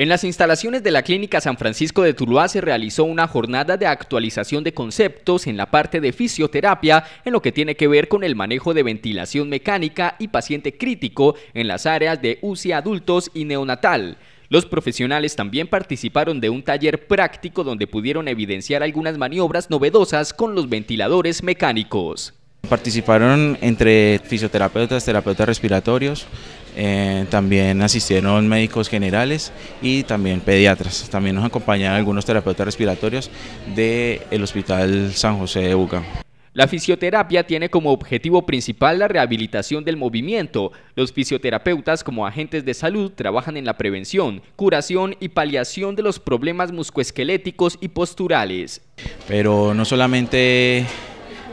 En las instalaciones de la Clínica San Francisco de Tuluá se realizó una jornada de actualización de conceptos en la parte de fisioterapia en lo que tiene que ver con el manejo de ventilación mecánica y paciente crítico en las áreas de UCI adultos y neonatal. Los profesionales también participaron de un taller práctico donde pudieron evidenciar algunas maniobras novedosas con los ventiladores mecánicos. Participaron entre fisioterapeutas, terapeutas respiratorios, eh, también asistieron médicos generales y también pediatras. También nos acompañaron algunos terapeutas respiratorios del Hospital San José de Buga. La fisioterapia tiene como objetivo principal la rehabilitación del movimiento. Los fisioterapeutas como agentes de salud trabajan en la prevención, curación y paliación de los problemas muscoesqueléticos y posturales. Pero no solamente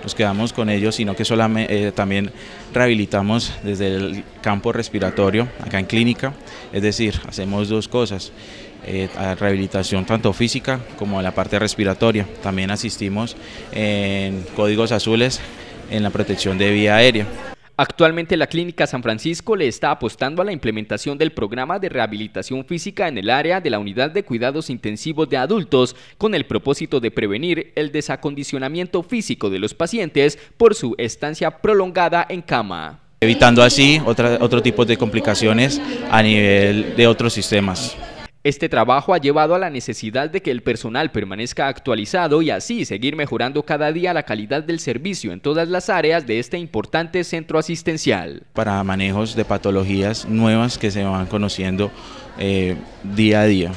nos quedamos con ellos, sino que solamente, eh, también rehabilitamos desde el campo respiratorio acá en clínica, es decir, hacemos dos cosas. Eh, rehabilitación tanto física como la parte respiratoria. También asistimos en códigos azules en la protección de vía aérea. Actualmente la Clínica San Francisco le está apostando a la implementación del programa de rehabilitación física en el área de la unidad de cuidados intensivos de adultos con el propósito de prevenir el desacondicionamiento físico de los pacientes por su estancia prolongada en cama. Evitando así otro tipo de complicaciones a nivel de otros sistemas. Este trabajo ha llevado a la necesidad de que el personal permanezca actualizado y así seguir mejorando cada día la calidad del servicio en todas las áreas de este importante centro asistencial. Para manejos de patologías nuevas que se van conociendo eh, día a día.